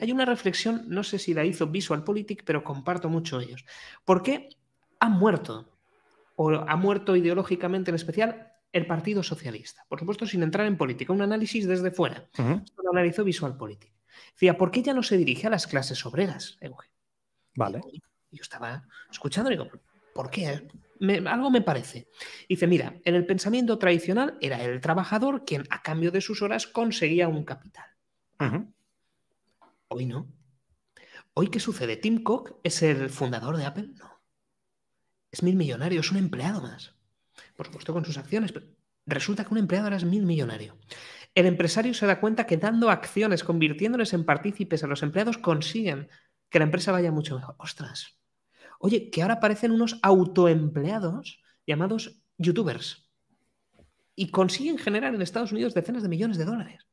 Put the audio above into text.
hay una reflexión, no sé si la hizo Visual Politic, pero comparto mucho ellos. ¿Por qué ha muerto? O ha muerto ideológicamente en especial el Partido Socialista. Por supuesto, sin entrar en política, un análisis desde fuera. lo analizó Visual Politic. Decía, ¿por qué ya no se dirige a las clases obreras, Euge? Vale. yo estaba escuchando y digo, ¿por qué? Eh? algo me parece. Dice, mira, en el pensamiento tradicional era el trabajador quien a cambio de sus horas conseguía un capital. Hoy no. Hoy, ¿qué sucede? ¿Tim Cook es el fundador de Apple? No. Es mil millonario, es un empleado más. Por supuesto, con sus acciones, pero resulta que un empleado ahora es mil millonario. El empresario se da cuenta que dando acciones, convirtiéndoles en partícipes a los empleados, consiguen que la empresa vaya mucho mejor. Ostras. Oye, que ahora aparecen unos autoempleados llamados youtubers y consiguen generar en Estados Unidos decenas de millones de dólares.